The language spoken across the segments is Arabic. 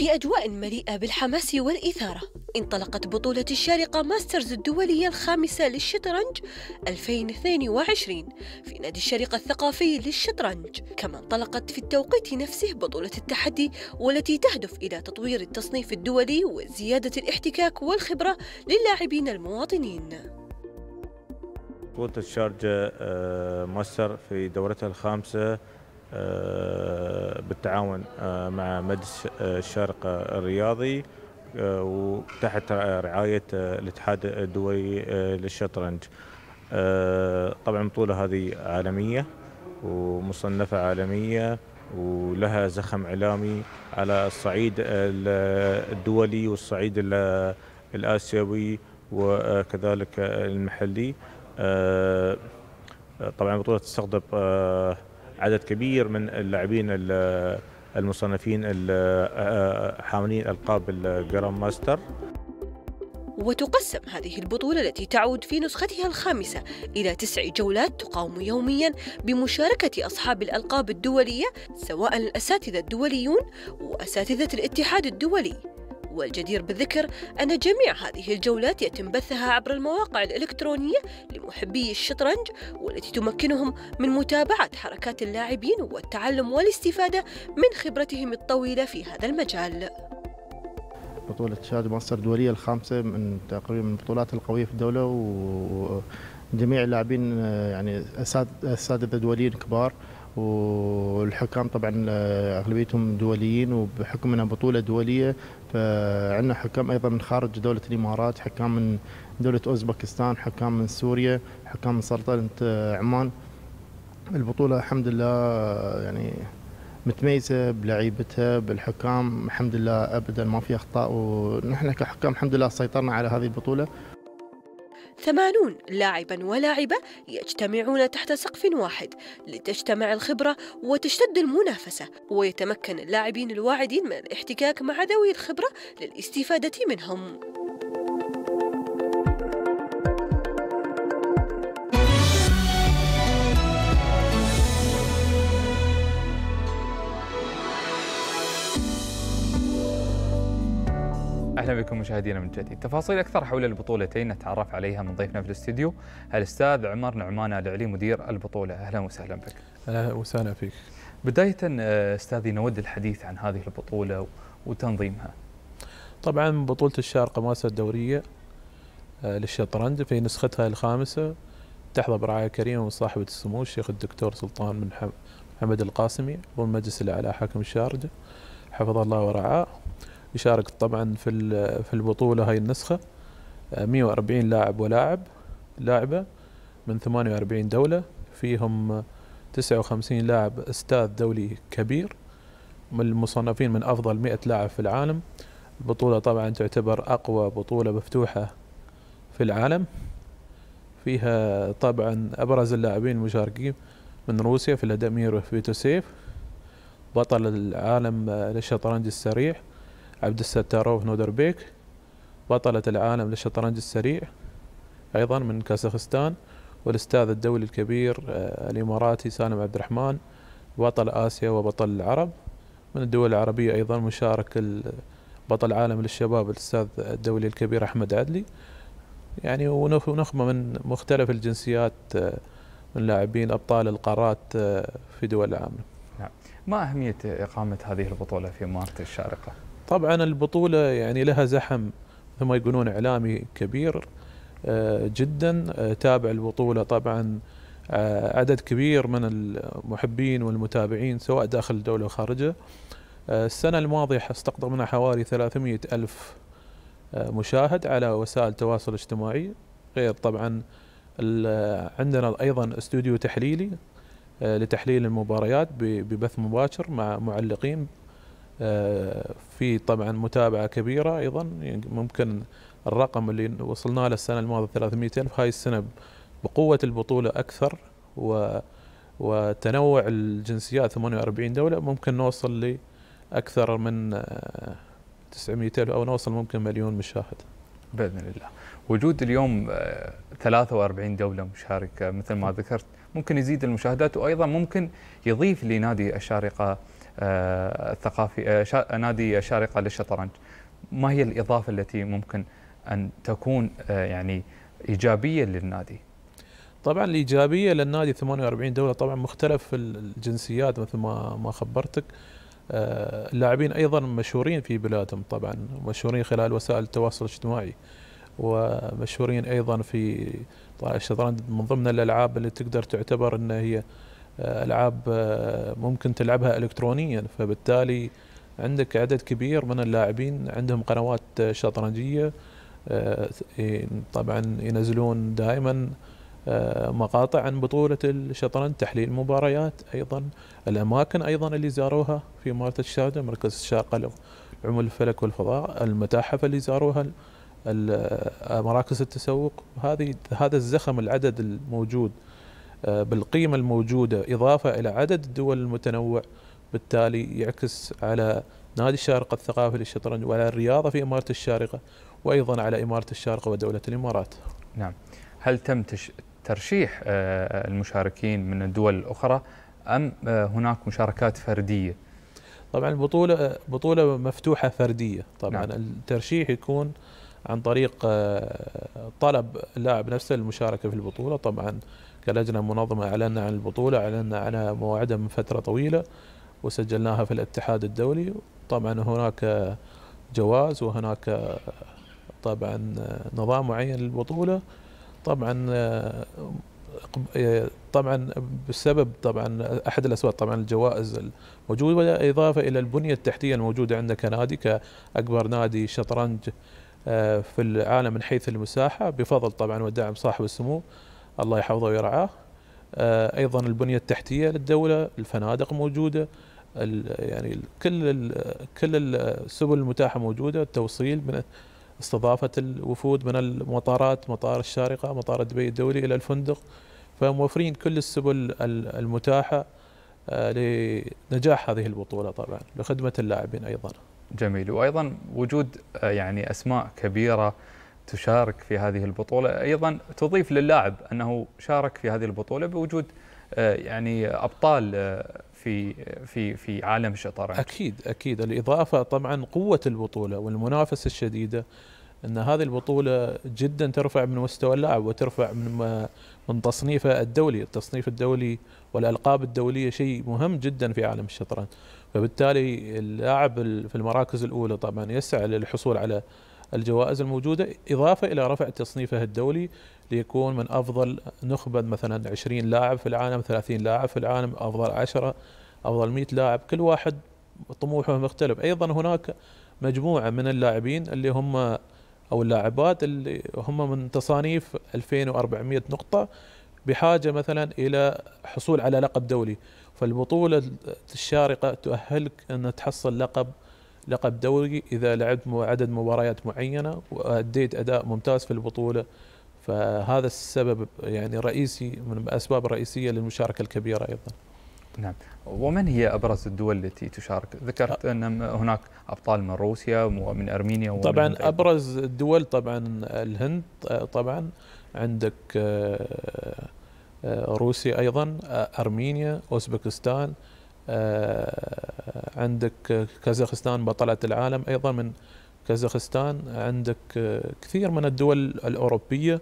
في أجواء مليئة بالحماس والإثارة انطلقت بطولة الشارقة ماسترز الدولية الخامسة للشطرنج 2022 في نادي الشارقة الثقافي للشطرنج كما انطلقت في التوقيت نفسه بطولة التحدي والتي تهدف إلى تطوير التصنيف الدولي وزيادة الاحتكاك والخبرة للاعبين المواطنين بطولة الشارقة آه، ماستر في دورتها الخامسة آه، بالتعاون آه، مع مجلس آه، الشرق الرياضي وتحت رعاية الاتحاد الدولي للشطرنج طبعا البطولة هذه عالمية ومصنفة عالمية ولها زخم إعلامي على الصعيد الدولي والصعيد الآسيوي وكذلك المحلي طبعا بطولة تستقطب عدد كبير من اللاعبين المصنفين حاملين القاب الجرام ماستر وتقسم هذه البطولة التي تعود في نسختها الخامسة إلى تسع جولات تقام يوميا بمشاركة أصحاب الألقاب الدولية سواء الأساتذة الدوليون وأساتذة الاتحاد الدولي والجدير بالذكر أن جميع هذه الجولات يتم بثها عبر المواقع الإلكترونية لمحبي الشطرنج والتي تمكنهم من متابعة حركات اللاعبين والتعلم والاستفادة من خبرتهم الطويلة في هذا المجال بطولة شاد مصر الدولية الخامسة من تقريبا من البطولات القوية في الدولة وجميع اللاعبين آه، يعني أساتذة دوليين كبار والحكام طبعا آه، اغلبيتهم دوليين وبحكم انها بطوله دوليه فعندنا حكام ايضا من خارج دوله الامارات، حكام من دوله اوزبكستان، حكام من سوريا، حكام من سلطنه آه، عمان. البطوله الحمد لله آه، يعني متميزه بلعيبتها بالحكام الحمد لله ابدا ما في اخطاء ونحن كحكام الحمد لله سيطرنا على هذه البطوله ثمانون لاعبا ولاعبة يجتمعون تحت سقف واحد لتجتمع الخبرة وتشتد المنافسة ويتمكن اللاعبين الواعدين من الاحتكاك مع ذوي الخبرة للاستفادة منهم اهلا بكم مشاهدينا من جديد، تفاصيل اكثر حول البطولتين نتعرف عليها من ضيفنا في الاستديو الاستاذ عمر نعمان العلي مدير البطوله، اهلا وسهلا بك. اهلا وسهلا فيك. بدايه آه، استاذي نود الحديث عن هذه البطوله وتنظيمها. طبعا بطوله الشارقه مؤسسه الدوريه آه، للشطرنج في نسختها الخامسه تحظى برعايه كريمه من صاحبه السمو الشيخ الدكتور سلطان بن محمد القاسمي عضو المجلس الاعلى حاكم الشارقه حفظه الله ورعاه يشارك طبعا في في البطوله هاي النسخه 140 آه، لاعب ولاعب لاعبه من 48 دوله فيهم 59 لاعب استاذ دولي كبير من المصنفين من افضل 100 لاعب في العالم البطوله طبعا تعتبر اقوى بطوله مفتوحه في العالم فيها طبعا ابرز اللاعبين المشاركين من روسيا في الادمير فيتوسيف بطل العالم آه، للشطرنج السريع عبد الستاروف نودربيك بطلة العالم للشطرنج السريع أيضا من كازاخستان والأستاذ الدولي الكبير آه، الإماراتي سالم عبد الرحمن بطل آسيا وبطل العرب من الدول العربية أيضا مشارك بطل عالم للشباب الأستاذ الدولي الكبير أحمد عدلي يعني ونخبة من مختلف الجنسيات آه، من لاعبين أبطال القارات آه، في دول العالم نعم. ما أهمية إقامة هذه البطولة في مارت الشارقة؟ طبعا البطولة يعني لها زحم مثل ما يقولون إعلامي كبير آه، جدا آه، تابع البطولة طبعا آه، عدد كبير من المحبين والمتابعين سواء داخل الدولة وخارجها السنة الماضية استقطبنا حوالي 300 ألف مشاهد على وسائل التواصل الاجتماعي غير طبعا عندنا أيضا استوديو تحليلي لتحليل المباريات ببث مباشر مع معلقين في طبعا متابعه كبيره ايضا يعني ممكن الرقم اللي وصلنا له السنه الماضيه 300 الف هاي السنه بقوه البطوله اكثر و وتنوع الجنسيات 48 دوله ممكن نوصل لاكثر من 900 الف او نوصل ممكن مليون مشاهد. باذن الله. وجود اليوم 43 دوله مشاركه مثل ما نعم. ذكرت ممكن يزيد المشاهدات وايضا ممكن يضيف لنادي الشارقه الثقافي آه، آه، نادي الشارقه للشطرنج ما هي الاضافه التي ممكن ان تكون آه، يعني ايجابيه للنادي؟ طبعا الايجابيه للنادي 48 دوله طبعا مختلف الجنسيات مثل ما ما خبرتك اللاعبين ايضا مشهورين في بلادهم طبعا مشهورين خلال وسائل التواصل الاجتماعي ومشهورين ايضا في طبعا الشطرنج من ضمن الالعاب اللي تقدر تعتبر ان هي العاب آه، ممكن تلعبها الكترونيا فبالتالي عندك عدد كبير من اللاعبين عندهم قنوات شطرنجيه آه، طبعا ينزلون دائما آه، مقاطع عن بطولة الشطرنج تحليل مباريات أيضا الأماكن أيضا اللي زاروها في مارت الشاده مركز الشارقة لعمل الفلك والفضاء المتاحف اللي زاروها مراكز التسوق هذه هذا الزخم العدد الموجود آه، بالقيمة الموجودة إضافة إلى عدد الدول المتنوع بالتالي يعكس على نادي الشارقة الثقافي للشطرنج وعلى الرياضة في إمارة الشارقة وأيضا على إمارة الشارقة ودولة الإمارات نعم هل تم ترشيح آه، المشاركين من الدول الأخرى أم آه، هناك مشاركات فردية؟ طبعا البطولة بطولة مفتوحة فردية طبعا نعم. الترشيح يكون عن طريق طلب اللاعب نفسه للمشاركة في البطولة طبعا كلجنة منظمة أعلنا عن البطولة أعلنا عن موعدها من فترة طويلة وسجلناها في الاتحاد الدولي طبعا هناك جواز وهناك طبعا نظام معين للبطولة طبعا طبعا بسبب طبعا احد الاسباب طبعا الجوائز الموجوده اضافه الى البنيه التحتيه الموجوده عندنا كنادي كاكبر نادي شطرنج في العالم من حيث المساحه بفضل طبعا ودعم صاحب السمو الله يحفظه ويرعاه آه، ايضا البنيه التحتيه للدوله الفنادق موجوده يعني كل كل السبل المتاحه موجوده التوصيل من استضافه الوفود من المطارات مطار الشارقه مطار دبي الدولي الى الفندق فموفرين كل السبل المتاحه آه، لنجاح هذه البطوله طبعا لخدمه اللاعبين ايضا. جميل وايضا وجود آه، يعني اسماء كبيره تشارك في هذه البطولة أيضا تضيف للاعب أنه شارك في هذه البطولة بوجود آه، يعني أبطال آه، في في في عالم الشطرنج اكيد اكيد الاضافه طبعا قوه البطوله والمنافسه الشديده ان هذه البطوله جدا ترفع من مستوى اللاعب وترفع من من تصنيفه الدولي، التصنيف الدولي والالقاب الدوليه شيء مهم جدا في عالم الشطرنج، فبالتالي اللاعب في المراكز الاولى طبعا يسعى للحصول على الجوائز الموجودة إضافة إلى رفع تصنيفه الدولي ليكون من أفضل نخبة مثلا 20 لاعب في العالم 30 لاعب في العالم أفضل 10 أفضل 100 لاعب كل واحد طموحه مختلف أيضا هناك مجموعة من اللاعبين اللي هم أو اللاعبات اللي هم من تصانيف 2400 نقطة بحاجة مثلا إلى حصول على لقب دولي فالبطولة الشارقة تؤهلك أن تحصل لقب لقب دوري اذا لعبت عدد مباريات معينه واديت اداء ممتاز في البطوله فهذا السبب يعني رئيسي من الاسباب الرئيسيه للمشاركه الكبيره ايضا. نعم ومن هي ابرز الدول التي تشارك؟ ذكرت ان هناك ابطال من روسيا ومن ارمينيا ومن طبعا ابرز الدول طبعا الهند طبعا عندك آه، آه، روسيا ايضا آه، ارمينيا اوزبكستان آه، عندك كازاخستان بطلة العالم أيضا من كازاخستان عندك آه، كثير من الدول الأوروبية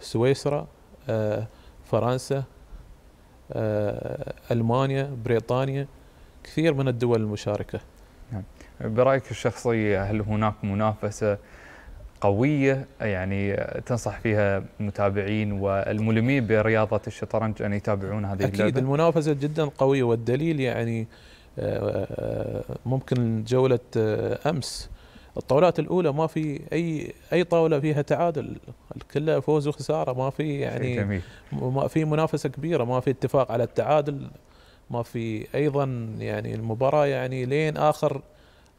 سويسرا آه، فرنسا ألمانيا بريطانيا كثير من الدول المشاركة نعم. برأيك الشخصي هل هناك منافسة قوية يعني تنصح فيها المتابعين والملمين برياضة الشطرنج أن يتابعون هذه أكيد اللعبة؟ أكيد المنافسة جدا قوية والدليل يعني آه، آه، ممكن جولة آه، أمس الطاولات الأولى ما في أي أي طاولة فيها تعادل كلها فوز وخسارة ما في يعني جميل. ما في منافسة كبيرة ما في اتفاق على التعادل ما في أيضا يعني المباراة يعني لين آخر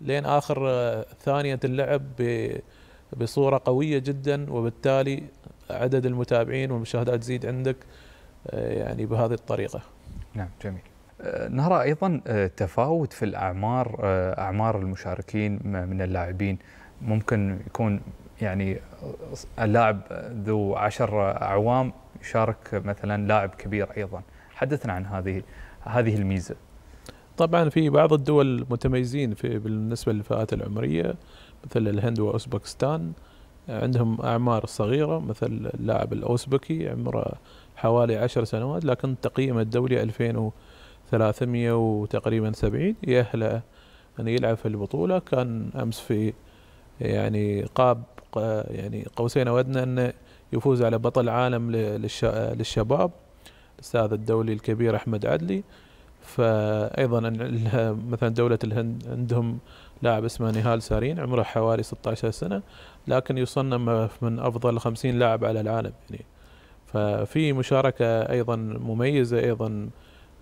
لين آخر ثانية اللعب بصوره قويه جدا وبالتالي عدد المتابعين والمشاهدات تزيد عندك آه، يعني بهذه الطريقه. نعم جميل. آه، نرى ايضا آه، تفاوت في الاعمار اعمار المشاركين من اللاعبين ممكن يكون يعني اللاعب ذو عشر اعوام يشارك مثلا لاعب كبير ايضا حدثنا عن هذه هذه الميزه طبعا في بعض الدول متميزين في بالنسبه للفئات العمريه مثل الهند وأوزبكستان عندهم أعمار صغيرة مثل اللاعب الأوزبكي عمره حوالي عشر سنوات لكن تقييم الدولي 2300 وتقريبا 70 يأهله أن يلعب في البطولة كان أمس في يعني قاب يعني قوسين أو أدنى أنه يفوز على بطل عالم للشباب الأستاذ الدولي الكبير أحمد عدلي فأيضا مثلا دولة الهند عندهم لاعب اسمه نهال سارين عمره حوالي 16 سنة لكن يصنف من أفضل 50 لاعب على العالم يعني ففي مشاركة أيضا مميزة أيضا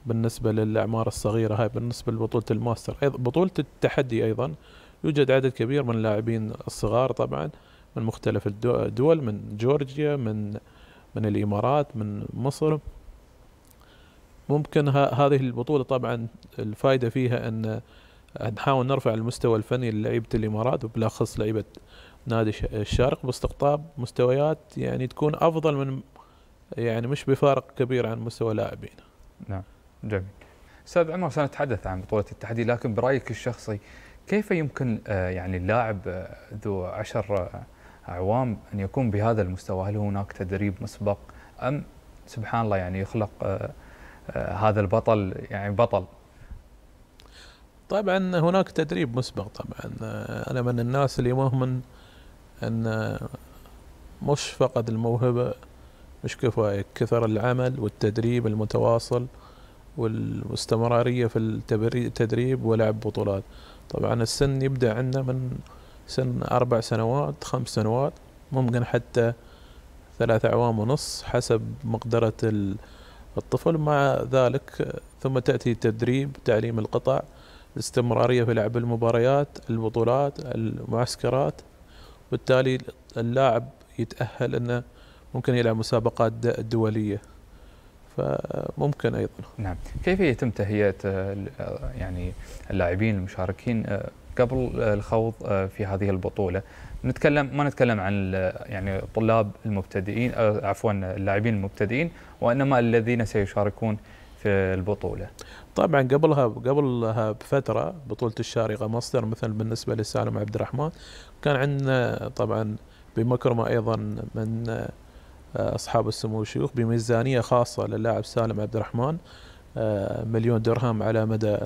بالنسبة للأعمار الصغيرة هاي بالنسبة لبطولة الماستر بطولة التحدي أيضا يوجد عدد كبير من اللاعبين الصغار طبعا من مختلف الدول من جورجيا من من الإمارات من مصر ممكن هذه البطولة طبعا الفائدة فيها أن نحاول نرفع المستوى الفني للعيبة الإمارات وبالأخص لعيبة نادي الشارق باستقطاب مستويات يعني تكون أفضل من يعني مش بفارق كبير عن مستوى لاعبين نعم جميل. استاذ عمر سنتحدث عن بطوله التحدي لكن برايك الشخصي كيف يمكن آه، يعني اللاعب آه، ذو عشر آه، اعوام ان يكون بهذا المستوى؟ هل هناك تدريب مسبق ام سبحان الله يعني يخلق هذا البطل يعني بطل طبعا هناك تدريب مسبق طبعا آه، انا من الناس اللي مؤمن ان آه، مش فقد الموهبه مش كفايه كثر العمل والتدريب المتواصل والاستمراريه في التدريب ولعب بطولات طبعا السن يبدا عندنا من سن اربع سنوات خمس سنوات ممكن حتى ثلاث اعوام ونص حسب مقدره الطفل مع ذلك آه، ثم تاتي تدريب تعليم القطع الاستمراريه في لعب المباريات البطولات المعسكرات وبالتالي اللاعب يتاهل انه ممكن يلعب مسابقات دوليه فممكن ايضا نعم كيف يتم تهيئه آه، آه، يعني اللاعبين المشاركين آه، قبل الخوض في هذه البطوله نتكلم ما نتكلم عن يعني الطلاب المبتدئين عفوا اللاعبين المبتدئين وانما الذين سيشاركون في البطولة طبعا قبلها قبلها بفترة بطولة الشارقة مصدر مثلا بالنسبة لسالم عبد الرحمن كان عندنا طبعا بمكرمة أيضا من آه، أصحاب السمو الشيوخ بميزانية خاصة للاعب سالم عبد الرحمن آه، مليون درهم على مدى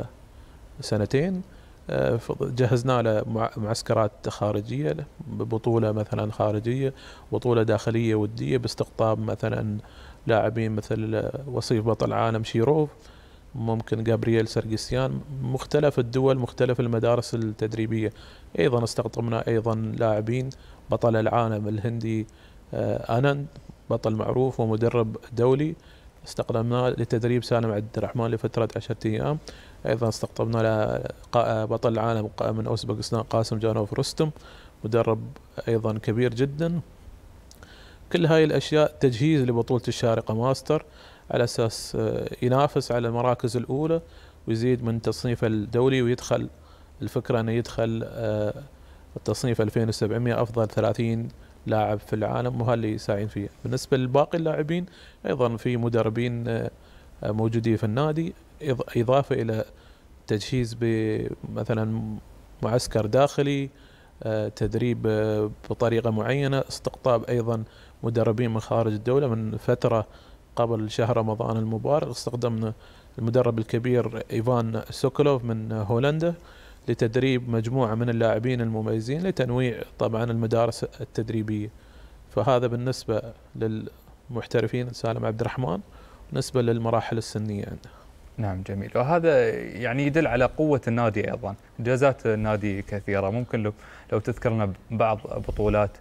سنتين آه، جهزنا له معسكرات خارجية بطولة مثلا خارجية بطولة داخلية ودية باستقطاب مثلا لاعبين مثل وصيف بطل العالم شيروف ممكن جابرييل سرقسيان مختلف الدول مختلف المدارس التدريبية أيضا استقطبنا أيضا لاعبين بطل العالم الهندي آه، أنند بطل معروف ومدرب دولي استقطبناه لتدريب سالم عبد الرحمن لفترة عشرة أيام أيضا استقطبنا بطل العالم من أوزبكستان قاسم جانوف رستم مدرب أيضا كبير جدا كل هاي الاشياء تجهيز لبطوله الشارقه ماستر على اساس آه، ينافس على المراكز الاولى ويزيد من تصنيفه الدولي ويدخل الفكره انه يدخل آه، التصنيف 2700 افضل 30 لاعب في العالم وهذا اللي ساعين فيه بالنسبه لباقي اللاعبين ايضا في مدربين آه، موجودين في النادي اضافه الى تجهيز بمثلا معسكر داخلي تدريب بطريقه معينه استقطاب ايضا مدربين من خارج الدولة من فترة قبل شهر رمضان المبارك استخدمنا المدرب الكبير إيفان سوكولوف من هولندا لتدريب مجموعة من اللاعبين المميزين لتنويع طبعا المدارس التدريبية فهذا بالنسبة للمحترفين سالم عبد الرحمن بالنسبة للمراحل السنية عندنا نعم جميل وهذا يعني يدل على قوة النادي أيضا إنجازات النادي كثيرة ممكن لو تذكرنا بعض بطولات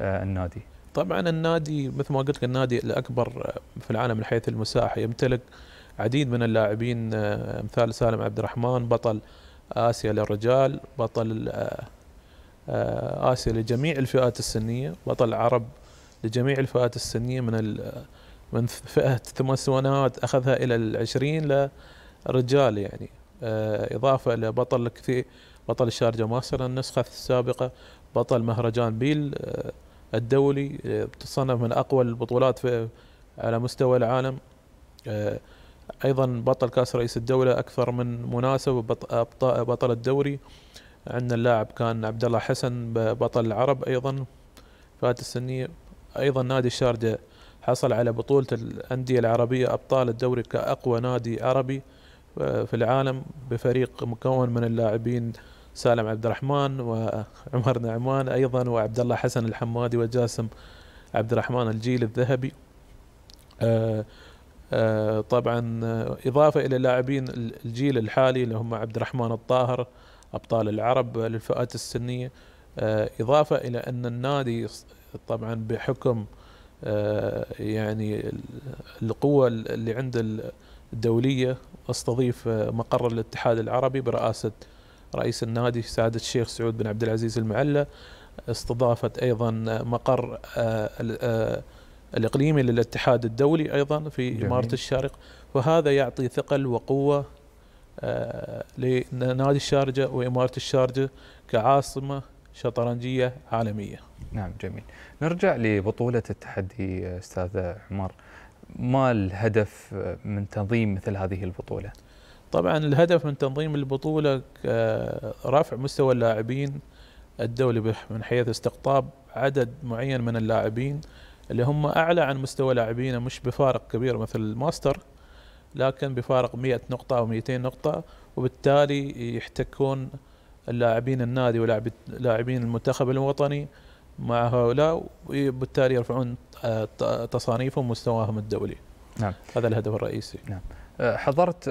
آه، النادي طبعا النادي مثل ما قلت النادي الاكبر في العالم من حيث المساحه يمتلك عديد من اللاعبين امثال آه، سالم عبد الرحمن بطل اسيا للرجال بطل آه، آه، اسيا لجميع الفئات السنيه بطل العرب لجميع الفئات السنيه من من فئه ثمان سنوات اخذها الى العشرين لرجال يعني اضافه الى بطل كثير بطل الشارجه ماستر النسخه السابقه بطل مهرجان بيل الدولي آه، تصنف من اقوى البطولات في على مستوى العالم آه، ايضا بطل كاس رئيس الدوله اكثر من مناسبه بطل الدوري عندنا اللاعب كان عبد الله حسن بطل العرب ايضا فات السنيه ايضا نادي الشارجه حصل على بطوله الانديه العربيه ابطال الدوري كاقوى نادي عربي آه، في العالم بفريق مكون من اللاعبين سالم عبد الرحمن وعمر نعمان ايضا وعبد الله حسن الحمادي وجاسم عبد الرحمن الجيل الذهبي آه، آه، طبعا اضافه الى لاعبين الجيل الحالي اللي هم عبد الرحمن الطاهر ابطال العرب للفئات السنيه آه، اضافه الى ان النادي طبعا بحكم يعني القوه اللي عند الدوليه استضيف مقر الاتحاد العربي برئاسه رئيس النادي سعادة الشيخ سعود بن عبد العزيز المعلى استضافة أيضا مقر آه، آه، الإقليمي للاتحاد الدولي أيضا في إمارة الشارق وهذا يعطي ثقل وقوة آه، لنادي الشارجة وإمارة الشارجة كعاصمة شطرنجية عالمية نعم جميل نرجع لبطولة التحدي أستاذ عمر ما الهدف من تنظيم مثل هذه البطولة؟ طبعا الهدف من تنظيم البطولة رفع مستوى اللاعبين الدولي من حيث استقطاب عدد معين من اللاعبين اللي هم أعلى عن مستوى لاعبين مش بفارق كبير مثل الماستر لكن بفارق 100 نقطة أو 200 نقطة وبالتالي يحتكون اللاعبين النادي ولاعبين المنتخب الوطني مع هؤلاء وبالتالي يرفعون آه، تصانيفهم ومستواهم الدولي نعم هذا الهدف الرئيسي نعم أه، حضرت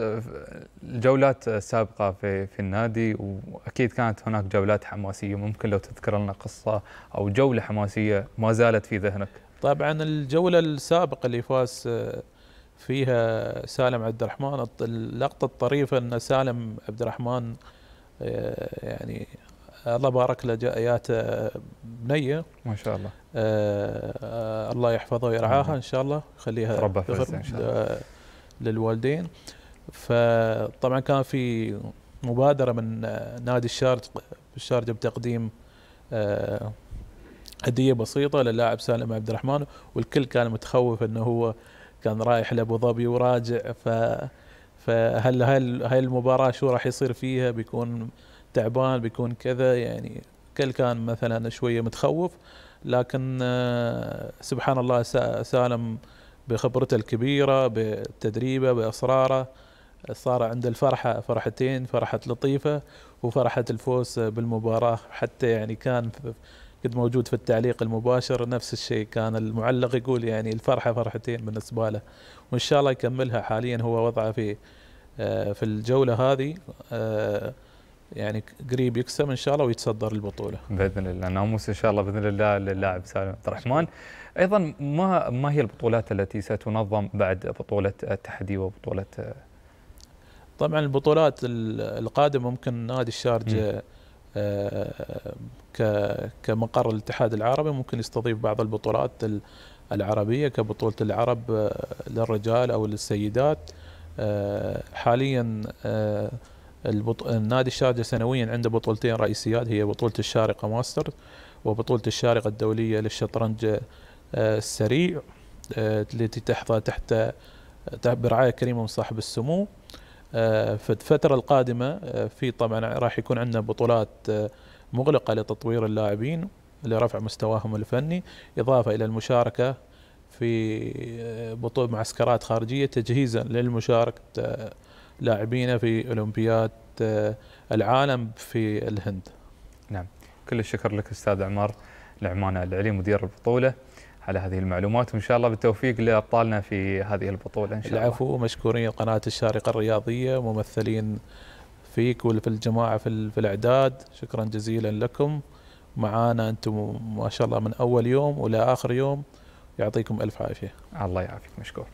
الجولات أه، السابقه في في النادي واكيد كانت هناك جولات حماسيه ممكن لو تذكر لنا قصه او جوله حماسيه ما زالت في ذهنك طبعا الجوله السابقه اللي فاز أه، فيها سالم عبد الرحمن اللقطه الطريفه ان سالم عبد الرحمن يعني الله بارك له جايات آه، بنيه ما شاء الله آه, آه، الله يحفظها ويرعاها ان شاء الله يخليها تربى ان شاء الله آه، للوالدين فطبعا كان في مبادره من نادي الشارجه بالشارجه بتقديم آه هديه بسيطه للاعب سالم عبد الرحمن والكل كان متخوف انه هو كان رايح لابو ظبي وراجع ف فهل هل هاي المباراه شو راح يصير فيها بيكون تعبان بيكون كذا يعني كل كان مثلا شويه متخوف لكن آه، سبحان الله سالم بخبرته الكبيره بتدريبه باصراره صار عند الفرحه فرحتين فرحه لطيفه وفرحه الفوز بالمباراه حتى يعني كان كنت موجود في التعليق المباشر نفس الشيء كان المعلق يقول يعني الفرحه فرحتين بالنسبه له وان شاء الله يكملها حاليا هو وضعه في آه، في الجوله هذه آه، يعني قريب يكسب ان شاء الله ويتصدر البطوله باذن الله ناموس ان شاء الله باذن الله للاعب سالم عبد الرحمن ايضا ما ما هي البطولات التي ستنظم بعد بطوله التحدي وبطوله طبعا البطولات القادمه ممكن نادي الشارجه آه، كمقر الاتحاد العربي ممكن يستضيف بعض البطولات العربيه كبطوله العرب آه، للرجال او للسيدات آه، حاليا البط... النادي الشارجه سنويا عنده بطولتين رئيسيات هي بطوله الشارقه ماستر وبطوله الشارقه الدوليه للشطرنج آه، السريع آه، التي تحظى تحت آه، برعايه كريمه من صاحب السمو في الفتره القادمه في طبعا راح يكون عندنا بطولات مغلقه لتطوير اللاعبين لرفع مستواهم الفني اضافه الى المشاركه في بطوله معسكرات خارجيه تجهيزا للمشاركه لاعبينه في اولمبياد آه، العالم في الهند. نعم، كل الشكر لك استاذ عمر العمانه العلي مدير البطوله على هذه المعلومات وان شاء الله بالتوفيق لابطالنا في هذه البطوله ان شاء الله. العفو مشكورين قناه الشارقه الرياضيه ممثلين فيك وفي الجماعه في, في الاعداد، شكرا جزيلا لكم. معانا انتم ما شاء الله من اول يوم ولا اخر يوم يعطيكم الف عافيه. الله يعافيك مشكور.